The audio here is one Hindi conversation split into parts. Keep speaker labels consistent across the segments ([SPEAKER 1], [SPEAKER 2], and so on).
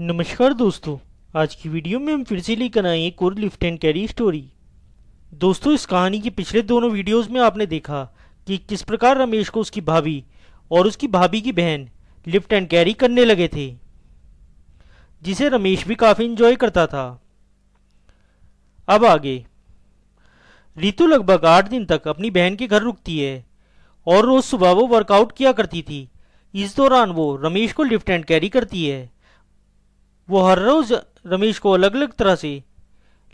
[SPEAKER 1] नमस्कार दोस्तों आज की वीडियो में हम फिर से लेकर आए एक और लिफ्ट एंड कैरी स्टोरी दोस्तों इस कहानी के पिछले दोनों वीडियोस में आपने देखा कि किस प्रकार रमेश को उसकी भाभी और उसकी भाभी की बहन लिफ्ट एंड कैरी करने लगे थे जिसे रमेश भी काफ़ी इंजॉय करता था अब आगे रितु लगभग आठ दिन तक अपनी बहन के घर रुकती है और रोज़ सुबह वो वर्कआउट किया करती थी इस दौरान वो रमेश को लिफ्ट एंड कैरी करती है वो हर रोज़ रमेश को अलग अलग तरह से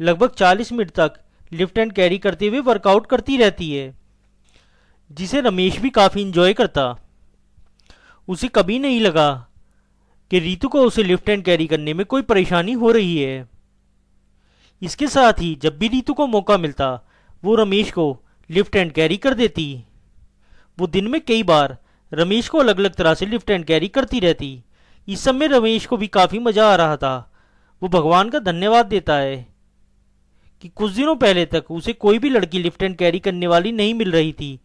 [SPEAKER 1] लगभग चालीस मिनट तक लिफ्ट एंड कैरी करते हुए वर्कआउट करती रहती है जिसे रमेश भी काफ़ी इंजॉय करता उसे कभी नहीं लगा कि रितु को उसे लिफ्ट एंड कैरी करने में कोई परेशानी हो रही है इसके साथ ही जब भी रितु को मौका मिलता वो रमेश को लिफ्ट एंड कैरी कर देती वो दिन में कई बार रमेश को अलग अलग तरह से लिफ्ट एंड कैरी करती रहती इस समय रमेश को भी काफ़ी मज़ा आ रहा था वो भगवान का धन्यवाद देता है कि कुछ दिनों पहले तक उसे कोई भी लड़की लिफ्ट एंड कैरी करने वाली नहीं मिल रही थी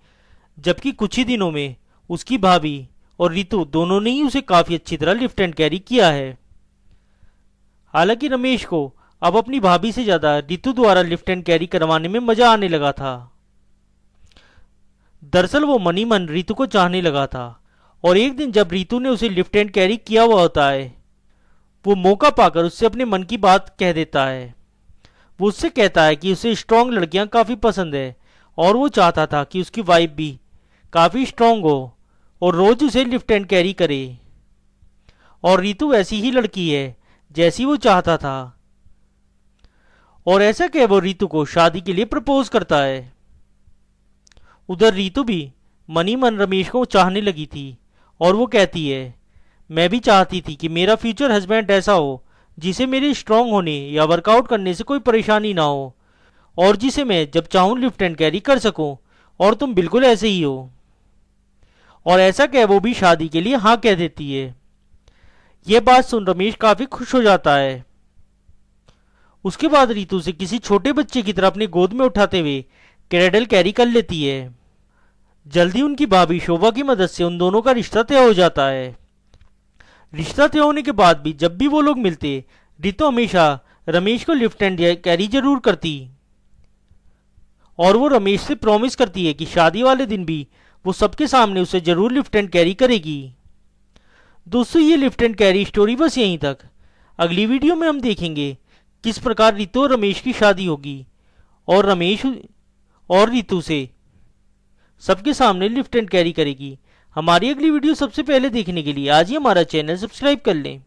[SPEAKER 1] जबकि कुछ ही दिनों में उसकी भाभी और रितु दोनों ने ही उसे काफ़ी अच्छी तरह लिफ्ट एंड कैरी किया है हालांकि रमेश को अब अपनी भाभी से ज़्यादा रितु द्वारा लिफ्ट एंड कैरी करवाने में मज़ा आने लगा था दरअसल वो मनी मन रितु को चाहने लगा था और एक दिन जब रीतू ने उसे लिफ्ट एंड कैरी किया हुआ होता है वो मौका पाकर उससे अपने मन की बात कह देता है वो उससे कहता है कि उसे स्ट्रांग लड़कियां काफ़ी पसंद है और वो चाहता था कि उसकी वाइफ भी काफ़ी स्ट्रांग हो और रोज़ उसे लिफ्ट एंड कैरी करे और रितु ऐसी ही लड़की है जैसी वो चाहता था और ऐसा कह वो रितु को शादी के लिए प्रपोज करता है उधर रितु भी मनी मन रमेश को चाहने लगी थी और वो कहती है मैं भी चाहती थी कि मेरा फ्यूचर हस्बैंड ऐसा हो जिसे मेरे स्ट्रांग होने या वर्कआउट करने से कोई परेशानी ना हो और जिसे मैं जब चाहूँ लिफ्ट एंड कैरी कर सकूँ और तुम बिल्कुल ऐसे ही हो और ऐसा कह वो भी शादी के लिए हाँ कह देती है यह बात सुन रमेश काफी खुश हो जाता है उसके बाद रितु से किसी छोटे बच्चे की तरह अपनी गोद में उठाते हुए क्रेडल कैरी कर लेती है जल्दी उनकी भाभी शोभा की मदद से उन दोनों का रिश्ता तय हो जाता है रिश्ता तय होने के बाद भी जब भी वो लोग मिलते रितु हमेशा रमेश को लिफ्ट एंड कैरी जरूर करती और वो रमेश से प्रॉमिस करती है कि शादी वाले दिन भी वो सबके सामने उसे जरूर लिफ्ट एंड कैरी करेगी दोस्तों ये लिफ्ट एंड कैरी स्टोरी बस यहीं तक अगली वीडियो में हम देखेंगे किस प्रकार रितु और रमेश की शादी होगी और रमेश और रितु से सबके सामने लिफ्ट एंड कैरी करेगी हमारी अगली वीडियो सबसे पहले देखने के लिए आज ही हमारा चैनल सब्सक्राइब कर लें